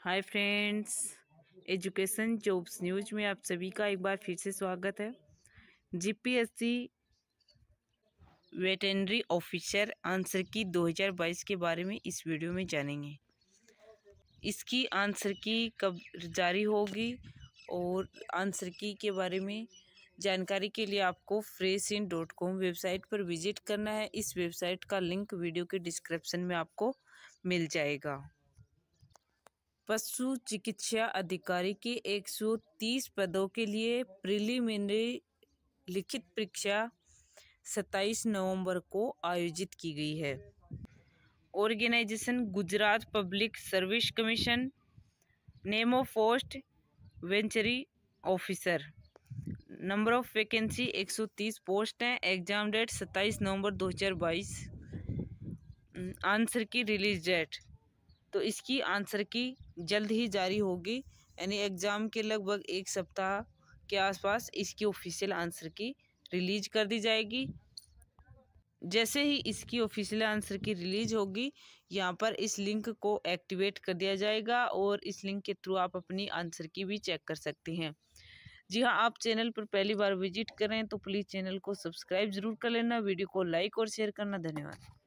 हाय friends education jobs news में आप सभी का एक बार फिर से स्वागत है जीपीएससी वेटनरी ऑफिसर आंसर की 2022 के बारे में इस वीडियो में जानेंगे इसकी आंसर की कब जारी होगी और आंसर की के बारे में जानकारी के लिए आपको fresh in dot com website पर विजिट करना है इस वेबसाइट का लिंक वीडियो के डिस्क्रिप्शन में आपको मिल जाएगा पशु चिकित्सा अधिकारी की 130 पदों के लिए प्रिलिमिनरी लिखित परीक्षा 27 नवंबर को आयोजित की गई है organisation Gujarat public service commission name of post वेंचरी officer number of vacancy 130 post हैं exam date 27 November 2022 answer hmm, की रिलीज डेट तो इसकी आंसर की जल्द ही जारी होगी यानी एग्ज़ाम के लगभग एक सप्ताह के आसपास इसकी ऑफिशियल आंसर की रिलीज कर दी जाएगी जैसे ही इसकी ऑफिशियल आंसर की रिलीज होगी यहाँ पर इस लिंक को एक्टिवेट कर दिया जाएगा और इस लिंक के थ्रू आप अपनी आंसर की भी चेक कर सकते हैं जी हाँ आप चैनल पर पहली बार विजिट करें तो प्लीज़ चैनल को सब्सक्राइब जरूर कर लेना वीडियो को लाइक और शेयर करना धन्यवाद